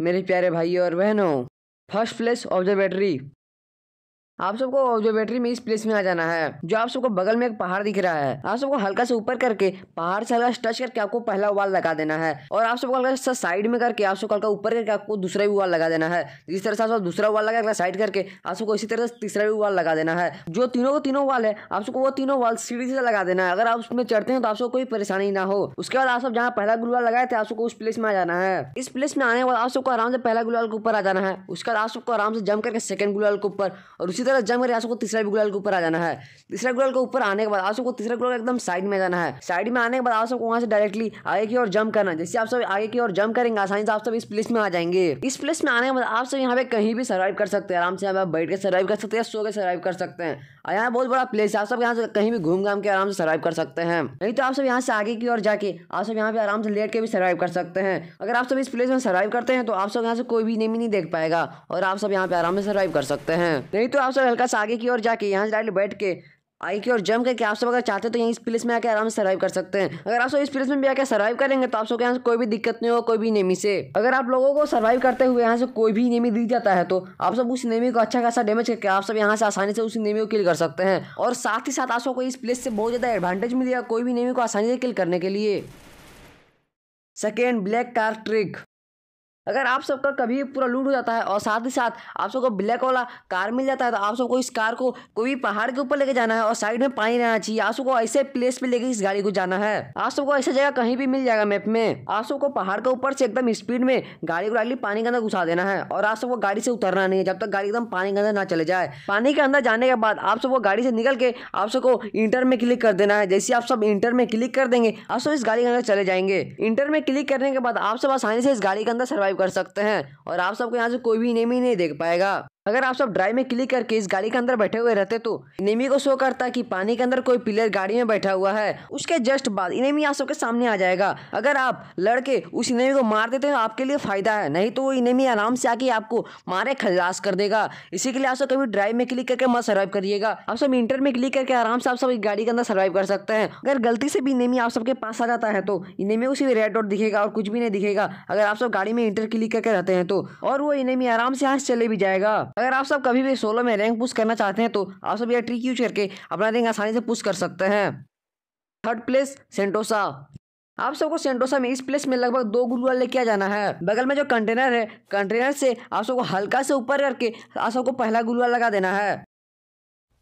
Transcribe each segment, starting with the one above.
मेरे प्यारे भाइयों और बहनों फर्स्ट प्लेस ऑब्जर्वेटरी आप सबको ऑब्जर्वेटरी में इस प्लेस में आ जाना है जो आप सबको बगल में एक पहाड़ दिख रहा है आप सबको हल्का से ऊपर करके पहाड़ से हल्का टच करके आपको पहला वाल लगा देना है और आप सबको हल्का सा साइड में करके आप सबको हल्का ऊपर करके आपको दूसरा भी वाल लगा देना है इस तरह से आप दूसरा वाल लगा साइड करके आप सबको इसी तरह से तीसरा भी वाल लगा देना है जो तीनों को तीनों वाल है आप सबको वो तीनों वाल सीढ़ी से लगा देना है अगर आप उसमें चढ़ते हैं तो आप सबको कोई परेशानी ना हो उसके बाद आप सब जहाँ पहला गुलवाल लगाए थे आप सबको उस प्लेस में आ जाना है इस प्लेस में आने के बाद आप सबको आराम से पहला गुलवाल के ऊपर आ जाना है उसके बाद आप सबको आराम से जम करके सेकंड गुलवाल के ऊपर और उसी तरह जम कर आशु को तीसरा गुलाल के ऊपर आ जाना है तीसरा गुलाल के ऊपर आने के बाद आशु को तीसरा गुलाल एकदम साइड में जाना है साइड में आने के बाद आप सबको वहाँ से डायरेक्टली आगे की ओर जम करना जैसे आप सब आगे की ओर जम करेंगे आसानी से आप सब इस प्लेस में आ जाएंगे इस प्लेस में आने के बाद आप सब यहाँ पे कहीं भी सर्वाइव कर सकते हैं आराम से यहाँ बैठ के सर्वाइव कर सकते हैं सो के सर्वाइव कर सकते हैं और यहाँ बहुत बड़ा प्लेस है आप सब यहाँ से कहीं भी घूम घाम के आराम से सर्वाइव कर सकते हैं नहीं तो आप सब यहाँ से आगे की ओर जाके आप सब यहाँ पे आराम से लेट के भी सर्वाइव कर सकते हैं अगर आप सब इस प्लेस में सर्वाइव करते हैं तो आप सब यहाँ से कोई भी नेम ही नहीं देख पाएगा और आप सब यहाँ पे आराम से सर्वाइव कर सकते हैं नहीं तो आप सर तो हल्का सा आगे की ओर जाके यहाँ से डायरेक्ट बैठ के आई की ओर जम करके आप सब अगर चाहते हैं तो यहीं इस प्लेस में आके आराम से सर्वाइव कर सकते हैं अगर आप सब इस प्लेस में भी आके सर्वाइव करेंगे तो आप सबके यहाँ से कोई भी दिक्कत नहीं हो कोई भी नेमी से अगर आप लोगों को सर्वाइव करते हुए यहाँ से कोई भी नेमी दिख जाता है तो आप सब उस नेमी को अच्छा खासा डैमेज करके आप सब यहाँ से आसानी से उस नेमी को किल कर सकते हैं और साथ ही साथ आप सबको इस प्लेस से बहुत ज़्यादा एडवांटेज मिलेगा कोई भी नेमी को आसानी से किल करने के लिए सेकेंड ब्लैक कार ट्रिक अगर आप सबका कभी पूरा लूट हो जाता है और साथ ही साथ आप सबको ब्लैक वाला कार मिल जाता है तो आप सबको इस कार को कोई पहाड़ के ऊपर लेके जाना है और साइड में पानी रहना चाहिए आप सबको ऐसे प्लेस पे लेके इस गाड़ी को जाना है आप सबको ऐसा जगह कहीं भी मिल जाएगा मैप में आप सबको पहाड़ के ऊपर से एकदम स्पीड में गाड़ी को डाली पानी के अंदर घुसा देना है और आप सबको गाड़ी से उतरना नहीं है जब तक गाड़ी एकदम पानी के अंदर ना चले जाए पानी के अंदर जाने के बाद आप सबको गाड़ी से निकल के आप सबको इंटर में क्लिक कर देना है जैसे आप सब इंटर में क्लिक कर देंगे आप सब इस गाड़ी के अंदर चले जाएंगे इंटर में क्लिक करने के बाद आप सब आसानी से इस गाड़ी के अंदर सर्वाइव कर सकते हैं और आप सबको यहाँ से कोई भी नेम ही नहीं देख पाएगा अगर आप सब ड्राइव में क्लिक करके इस गाड़ी के अंदर बैठे हुए रहते तो इनेमी को शो करता कि पानी के अंदर कोई प्लेयर गाड़ी में बैठा हुआ है उसके जस्ट बाद इनेमी आप सबके सामने आ जाएगा अगर आप लड़के उस इनेमी को मार देते हैं तो आपके लिए फायदा है नहीं तो वो इनेमी आराम से आके आपको मारे खलास कर देगा इसी के लिए आप सब कभी ड्राइव में क्लिक करके मत सर्वाइव करिएगा आप सब इंटर में क्लिक करके आराम से आप सब इस गाड़ी के अंदर सर्वाइव कर सकते हैं अगर गलती से भी इनेमी आप सबके पास आ जाता है तो इनेमी उसी रेड डॉट दिखेगा और कुछ भी नहीं दिखेगा अगर आप सब गाड़ी में इंटर क्लिक करके रहते हैं तो और वो इनेमी आराम से यहाँ चले भी जाएगा अगर आप सब कभी भी सोलो में रैंक पुश करना चाहते हैं तो आप सब यह ट्रिक यूज करके अपना रैंक आसानी से पुश कर सकते हैं थर्ड प्लेस सेंटोसा आप सबको सेंटोसा में इस प्लेस में लगभग दो गुलगुला लेके आ जाना है बगल में जो कंटेनर है कंटेनर से आप सबको हल्का से ऊपर करके आप सबको पहला गुलगुला लगा देना है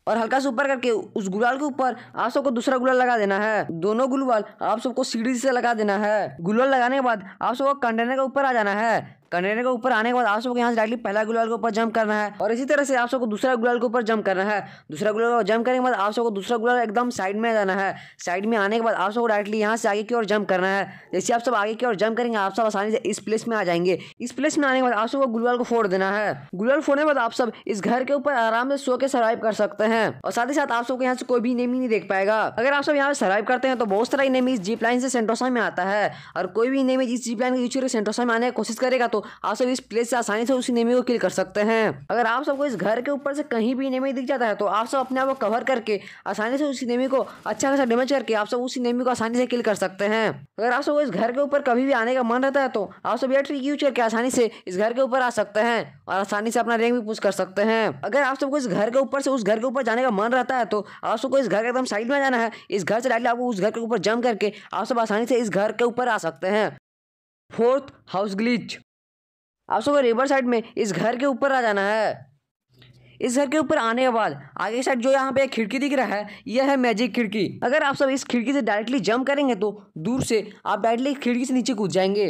और हल्का से ऊपर करके उस गुलाल के ऊपर आप सबको दूसरा गुलाल लगा देना है दोनों गुलवाल आप सबको सीढ़ी से लगा देना है गुलवाल लगाने के बाद आप सबको कंटेनर के ऊपर आ जाना है कंटेनर के ऊपर आने के बाद आप सबको यहाँ से डायरेक्टली पहला गुलाल के ऊपर जंप करना है और इसी तरह से आप सबको दूसरा गुलाल के ऊपर जंप करना है दूसरा गुलाल को जंप करने के बाद आप सबको दूसरा गुलाल एकदम साइड में जाना है साइड में आने के बाद आप सबको डायरेक्टली यहाँ से आगे की ओर जंप करना है जैसे आप सब आगे की ओर जंप करेंगे आप सब आसानी से इस प्लेस में आ जाएंगे इस प्लेस में आने के बाद आप सबको गुलाल को फोड़ देना है गुलाल फोड़ने के बाद आप सब इस घर के ऊपर आराम से सो के सर्वाइव कर सकते हैं और साथ ही साथ आप सबको यहाँ से कोई भी नेमी नहीं देख पाएगा अगर आप सब यहाँ पे सर्वाइव करते हैं तो बहुत सारा नेमी इस जीप लाइन से सेंटोसा में आता है और कोई भी नेमी इस जीप लाइन के सेंटोसा में आने की कोशिश करेगा तो तो आप सब इस प्लेस से आसानी से उस इनेमी को किल कर सकते हैं अगर आप सबको इस घर के ऊपर से कहीं भी इनेमी दिख जाता है तो आप सब अपने आप को कवर करके आसानी से उस इनेमी को अच्छा खासा डैमेज करके आप सब उस इनेमी को आसानी से किल कर सकते हैं अगर आप सबको इस घर के ऊपर कभी भी आने का मन रहता है तो आप सब यह ट्रिक यूज करके आसानी से इस घर के ऊपर आ सकते हैं और आसानी से अपना रैंक भी पुश कर सकते हैं अगर आप सबको इस घर के ऊपर से उस घर के ऊपर जाने का मन रहता है तो आप सबको इस घर के एकदम साइड में जाना है इस घर से डायरेक्ट आपको उस घर के ऊपर जम करके आप सब आसानी से इस घर के ऊपर आ सकते हैं फोर्थ हाउस ग्लिच आप सबको रिवर साइड में इस घर के ऊपर आ जाना है इस घर के ऊपर आने के बाद आगे साइड जो यहाँ पे एक खिड़की दिख रहा है यह है मैजिक खिड़की अगर आप सब इस खिड़की से डायरेक्टली जंप करेंगे तो दूर से आप डायरेक्टली खिड़की से नीचे कूद जाएंगे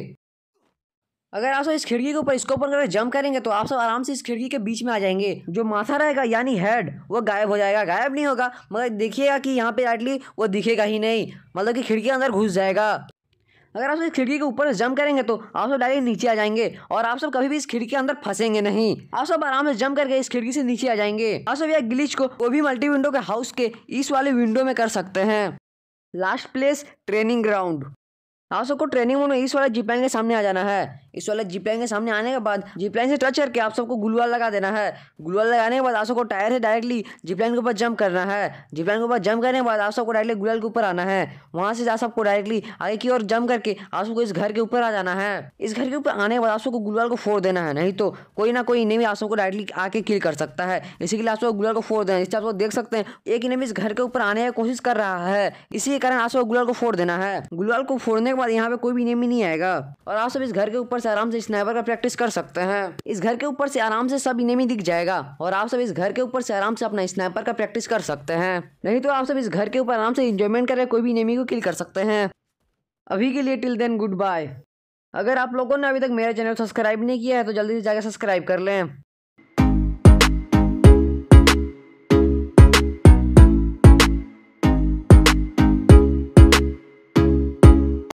अगर आप सब इस खिड़की के ऊपर इसको ऊपर करके जंप करेंगे तो आप सब आराम से इस खिड़की के बीच में आ जाएंगे जो माथा रहेगा यानी हेड वो गायब हो जाएगा गायब नहीं होगा मगर देखिएगा कि यहाँ पे डायरेक्टली वो दिखेगा ही नहीं मतलब कि खिड़की अंदर घुस जाएगा अगर आप सब खिड़की के ऊपर से करेंगे तो आप सब डायरेक्ट नीचे आ जाएंगे और आप सब कभी भी इस खिड़की के अंदर फंसेंगे नहीं आप सब आराम से जम करके इस खिड़की से नीचे आ जाएंगे आप सब यह ग्लिच को वो भी मल्टी विंडो के हाउस के इस वाले विंडो में कर सकते हैं लास्ट प्लेस ट्रेनिंग ग्राउंड आप सबको ट्रेनिंग में इस वाले जीपैन के सामने आ जाना है इस वाले जिपलाइन के सामने आने के बाद जिपलाइन से टच करके आप सबको गुलवाल लगा देना है गुलवाल लगाने के बाद आप सबको टायर है डायरेक्टली जिपलाइन के ऊपर जंप करना है जिपलाइन के ऊपर जंप करने के बाद आप सबको डायरेक्टली गुलवाल के ऊपर आना है वहाँ से आप सबको डायरेक्टली आगे की ओर जंप करके आप सबको इस घर के ऊपर आ जाना है इस घर के ऊपर आने के बाद आप सबको गुलवाल को फोड़ देना है नहीं तो कोई ना कोई इन्हें आप सबको डायरेक्टली आके किल कर सकता है इसी के लिए आप सबको गुलवाल को फोड़ देना है इससे आप देख सकते हैं एक इन्हें इस घर के ऊपर आने की कोशिश कर रहा है इसी के कारण आप सबको गुलवाल को फोड़ देना है गुलवाल को फोड़ने के बाद यहाँ पे कोई भी इन्हें नहीं आएगा और आप सब इस घर के ऊपर से आराम से स्नाइपर का प्रैक्टिस कर सकते हैं इस घर के ऊपर से आराम से सब इनेमी दिख जाएगा और आप सब इस घर के ऊपर से आराम से अपना स्नाइपर का प्रैक्टिस कर सकते हैं नहीं तो आप सब इस घर के ऊपर आराम से इंजॉयमेंट करके कोई भी इनेमी को किल कर सकते हैं अभी के लिए टिल देन गुड बाय अगर आप लोगों ने अभी तक मेरा चैनल सब्सक्राइब नहीं किया है तो जल्दी से जाकर सब्सक्राइब कर लें